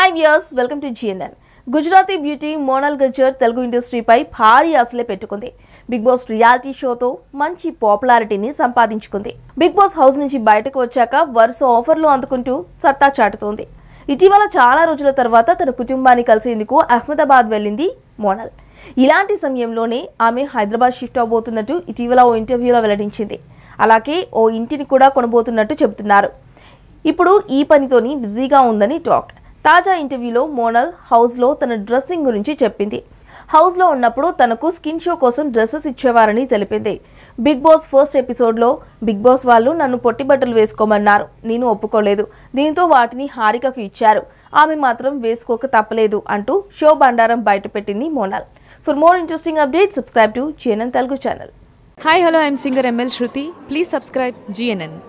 high viewers welcome to GNN Gujarati beauty Monal Gajjar Telugu ఇండస్ట్రీపై భారీ ఆశలే పెట్టుకుంది బిగ్ బాస్ రియాలిటీ షోతో మంచి పాపులారిటీని సంపాదించుకుంది బిగ్ బాస్ హౌస్ నుంచి బయటకు వచ్చాక వరుస ఆఫర్లు అందుకుంటూ సత్తా చాటుతోంది ఇటీవల చాలా రోజుల తర్వాత తన కుటుంబాన్ని కలిసేందుకు అహ్మదాబాద్ వెళ్ళింది మోనల్ ఇలాంటి సమయంలోనే ఆమె హైదరాబాద్ షిఫ్ట్ అవబోతున్నట్టు ఇటీవల ఓ ఇంటర్వ్యూలో వెల్లడించింది అలాగే ఓ ఇంటిని కూడా కొనబోతున్నట్టు చెబుతున్నారు ఇప్పుడు ఈ పనితోని బిజీగా ఉందని టాక్ తాజా ఇంటర్వ్యూలో మోనల్ హౌస్లో తన డ్రెస్సింగ్ గురించి చెప్పింది హౌస్లో ఉన్నప్పుడు తనకు స్కిన్ షో కోసం డ్రెస్సెస్ ఇచ్చేవారని తెలిపింది బిగ్ బాస్ ఫస్ట్ ఎపిసోడ్లో బిగ్ బాస్ వాళ్ళు నన్ను పొట్టి బట్టలు వేసుకోమన్నారు నేను ఒప్పుకోలేదు దీంతో వాటిని హారికకు ఇచ్చారు ఆమె మాత్రం వేసుకోక తప్పలేదు అంటూ షో బండారం బయటపెట్టింది Monal for more interesting update subscribe to GNN Telugu channel hi hello I'm singer ML Shruti please subscribe GNN